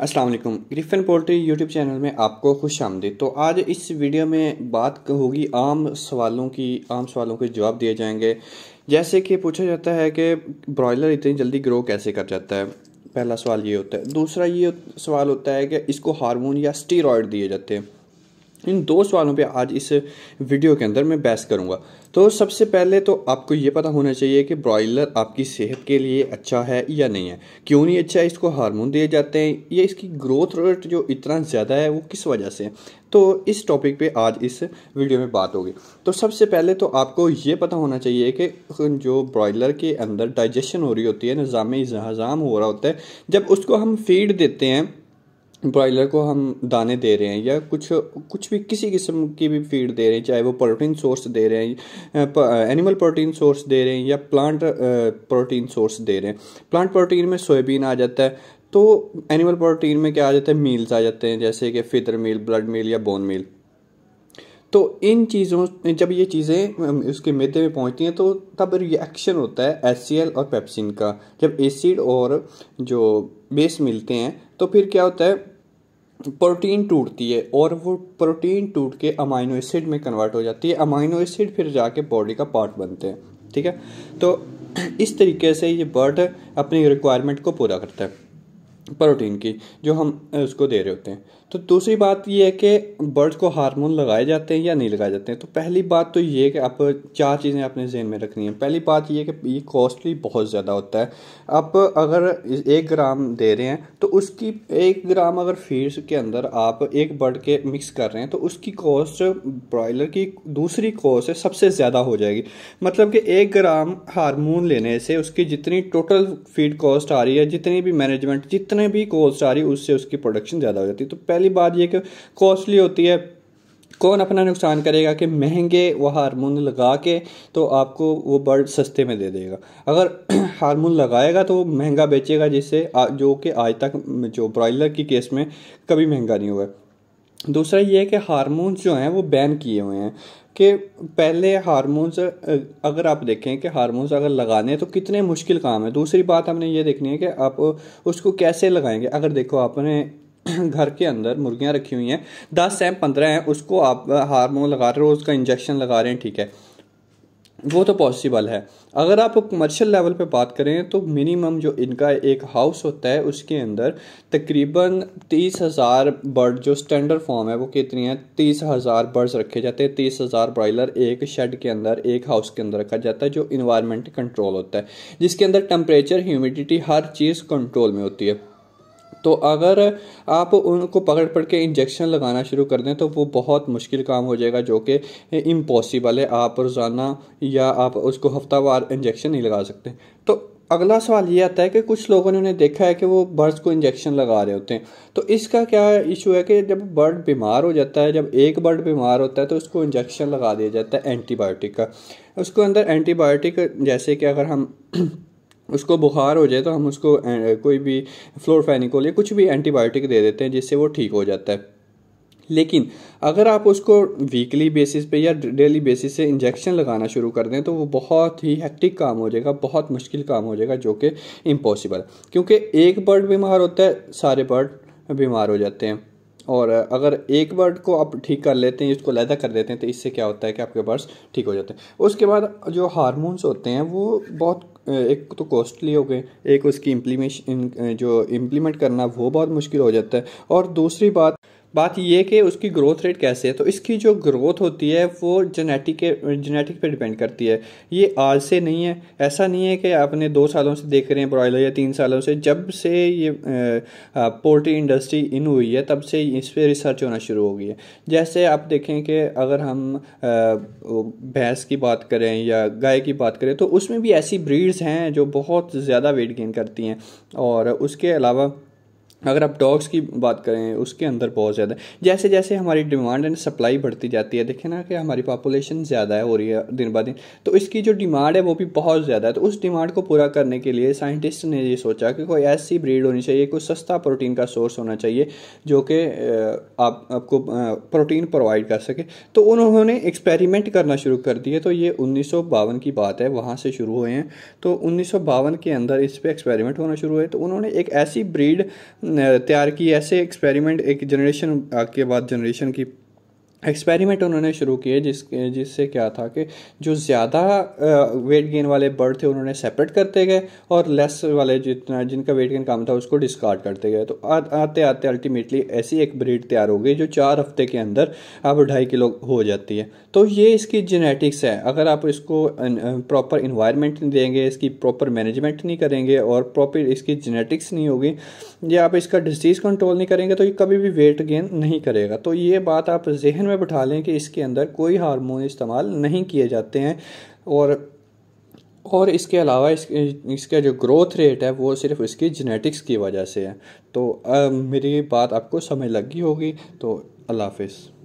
Aslam Griffin poultry YouTube channel में आपको खुश आमदी तो आज इस वीडियो में बात होगी आम सवालों की आम सवालों के जवाब दिए जाएंगे जैसे कि पूछा जाता है कि ब्रॉयलर इतनी जल्दी ग्रो कैसे कर जाता है पहला सवाल ये होता है दूसरा ये सवाल होता है कि इसको हार्मोन या स्टीरॉयड दिए जाते हैं इन दो सवालों पे आज इस वीडियो के अंदर मैं बहस करूंगा तो सबसे पहले तो आपको ये पता होना चाहिए कि ब्रॉयलर आपकी सेहत के लिए अच्छा है या नहीं है क्यों नहीं अच्छा है इसको हार्मोन दिए जाते हैं या इसकी ग्रोथ रेट जो इतना ज़्यादा है वो किस वजह से है तो इस टॉपिक पे आज इस वीडियो में बात होगी तो सबसे पहले तो आपको ये पता होना चाहिए कि जो ब्रॉयलर के अंदर डाइजेशन हो रही होती है निज़ाम हज़ाम हो रहा होता है जब उसको हम फीड देते हैं ब्रॉयलर को हम दाने दे रहे हैं या कुछ कुछ भी किसी किस्म की भी फीड दे रहे हैं चाहे वो प्रोटीन सोर्स दे रहे हैं एनिमल प्रोटीन सोर्स दे रहे हैं या प्लांट प्रोटीन सोर्स दे रहे हैं प्लांट प्रोटीन में सोयाबीन आ जाता है तो एनिमल प्रोटीन में क्या आ जाता है मील्स आ जाते हैं जैसे कि फितर मील ब्लड मील या बोन मील तो इन चीज़ों जब ये चीज़ें उसके मेदे में पहुंचती हैं तो तब रिएक्शन होता है एच और पेप्सिन का जब एसिड और जो बेस मिलते हैं तो फिर क्या होता है प्रोटीन टूटती है और वो प्रोटीन टूट के अमाइनो एसिड में कन्वर्ट हो जाती है अमाइनो एसिड फिर जाके बॉडी का पार्ट बनते हैं ठीक है तो इस तरीके से ये बर्ड अपनी रिक्वायरमेंट को पूरा करता है प्रोटीन की जो हम उसको दे रहे होते हैं तो दूसरी बात ये है कि बर्ड्स को हार्मोन लगाए जाते हैं या नहीं लगाए जाते हैं तो पहली बात तो ये है कि आप चार चीज़ें अपने जहन में रखनी है पहली बात ये है कि ये कॉस्टली बहुत ज़्यादा होता है आप अगर एक ग्राम दे रहे हैं तो उसकी एक ग्राम अगर फीड्स के अंदर आप एक बर्ड के मिक्स कर रहे हैं तो उसकी कॉस्ट ब्रॉयलर की दूसरी कॉस्ट है सबसे ज़्यादा हो जाएगी मतलब कि एक ग्राम हारमोन लेने से उसकी जितनी टोटल फीड कॉस्ट आ रही है जितनी भी मैनेजमेंट जितने भी कॉस्ट आ रही है उससे उसकी प्रोडक्शन ज़्यादा हो जाती है तो पहले पहली बात ये कि कॉस्टली होती है कौन अपना नुकसान करेगा कि महंगे वो हारमोन लगा के तो आपको वो बर्ड सस्ते में दे देगा अगर हारमोन लगाएगा तो महंगा बेचेगा जिससे जो कि आज तक जो ब्रॉयलर की केस में कभी महंगा नहीं हुआ दूसरा ये है कि हारमोन जो हैं वो बैन किए हुए हैं कि पहले हारमोन्स अगर आप देखें कि हारमोन्स अगर लगाने तो कितने मुश्किल काम है दूसरी बात हमने ये देखनी है कि आप उसको कैसे लगाएंगे अगर देखो आपने घर के अंदर मुर्गियाँ रखी हुई हैं दस हैं पंद्रह हैं उसको आप हार्मोन लगा रहे हो उसका इंजेक्शन लगा रहे हैं ठीक है वो तो पॉसिबल है अगर आप कमर्शियल लेवल पे बात करें तो मिनिमम जो इनका एक हाउस होता है उसके अंदर तकरीबन तीस हज़ार बर्ड जो स्टैंडर्ड फॉर्म है वो कितनी है तीस हज़ार बर्ड्स रखे जाते हैं तीस हज़ार ब्रॉयलर एक शेड के अंदर एक हाउस के अंदर रखा जाता है जो इन्वायरमेंट कंट्रोल होता है जिसके अंदर टेम्परेचर ह्यूमिडिटी हर चीज़ कंट्रोल में होती है तो अगर आप उनको पकड़ पकड़ के इंजेक्शन लगाना शुरू कर दें तो वो बहुत मुश्किल काम हो जाएगा जो कि इम्पॉसिबल है आप रोज़ाना या आप उसको हफ्तावार इंजेक्शन नहीं लगा सकते तो अगला सवाल ये आता है कि कुछ लोगों ने उन्हें देखा है कि वो बर्ड्स को इंजेक्शन लगा रहे होते हैं तो इसका क्या इशू है कि जब बर्ड बीमार हो जाता है जब एक बर्ड बीमार होता है तो उसको इंजेक्शन लगा दिया जाता है एंटीबायोटिक का उसके अंदर एंटीबायोटिक जैसे कि अगर हम उसको बुखार हो जाए तो हम उसको कोई भी फ्लोरफेनिकोल या कुछ भी एंटीबायोटिक दे देते हैं जिससे वो ठीक हो जाता है लेकिन अगर आप उसको वीकली बेसिस पे या डेली बेसिस से इंजेक्शन लगाना शुरू कर दें तो वो बहुत ही हेक्टिक काम हो जाएगा बहुत मुश्किल काम हो जाएगा जो कि इम्पॉसिबल क्योंकि एक बर्ड बीमार होता है सारे बर्ड बीमार हो जाते हैं और अगर एक बर्ड को आप ठीक कर लेते हैं उसको लैदा कर देते हैं तो इससे क्या होता है कि आपके बर्ड्स ठीक हो जाते हैं उसके बाद जो हारमोन्स होते हैं वो बहुत एक तो कॉस्टली हो गए एक उसकी इम्प्लीमेश जो इम्प्लीमेंट करना वो बहुत मुश्किल हो जाता है और दूसरी बात बात यह कि उसकी ग्रोथ रेट कैसे है तो इसकी जो ग्रोथ होती है वो जेनेटिक जेनेटिक पे डिपेंड करती है ये आज से नहीं है ऐसा नहीं है कि आपने दो सालों से देख रहे हैं ब्रॉयलर या तीन सालों से जब से ये पोल्ट्री इंडस्ट्री इन हुई है तब से इस पर रिसर्च होना शुरू हो गई है जैसे आप देखें कि अगर हम भैंस की बात करें या गाय की बात करें तो उसमें भी ऐसी ब्रीड्स हैं जो बहुत ज़्यादा वेट गेन करती हैं और उसके अलावा अगर आप डॉग्स की बात करें उसके अंदर बहुत ज़्यादा जैसे जैसे हमारी डिमांड एंड सप्लाई बढ़ती जाती है देखें ना कि हमारी पॉपुलेशन ज़्यादा है हो रही है दिन ब दिन तो इसकी जो डिमांड है वो भी बहुत ज़्यादा है तो उस डिमांड को पूरा करने के लिए साइंटिस्ट ने ये सोचा कि कोई ऐसी ब्रीड होनी चाहिए कोई सस्ता प्रोटीन का सोर्स होना चाहिए जो कि आप आपको प्रोटीन प्रोवाइड कर सके तो उन्होंने एक्सपेरिमेंट करना शुरू कर दिए तो ये उन्नीस की बात है वहाँ से शुरू हुए हैं तो उन्नीस के अंदर इस पर एक्सपेरिमेंट होना शुरू हुए तो उन्होंने एक ऐसी ब्रीड तैयार की ऐसे एक्सपेरिमेंट एक जनरेशन के बाद जनरेशन की एक्सपेरिमेंट उन्होंने शुरू किए जिस जिससे क्या था कि जो ज़्यादा वेट गेन वाले बर्ड थे उन्होंने सेपरेट करते गए और लेस वाले जितना जिनका वेट गेन कम था उसको डिस्कार्ड करते गए तो आ, आते आते अल्टीमेटली ऐसी एक ब्रीड तैयार हो गई जो चार हफ्ते के अंदर अब ढाई किलो हो जाती है तो ये इसकी जेनेटिक्स है अगर आप इसको प्रॉपर इन्वायरमेंट नहीं देंगे इसकी प्रॉपर मैनेजमेंट नहीं करेंगे और प्रॉपर इसकी जेनेटिक्स नहीं होगी या आप इसका डिसीज़ कंट्रोल नहीं करेंगे तो ये कभी भी वेट गेन नहीं करेगा तो ये बात आप जहन में बिठा लें कि इसके अंदर कोई हार्मोन इस्तेमाल नहीं किए जाते हैं और और इसके अलावा इस, इसका जो ग्रोथ रेट है वो सिर्फ इसकी जेनेटिक्स की वजह से है तो आ, मेरी बात आपको समझ लगी होगी तो अल्लाह हाफिज़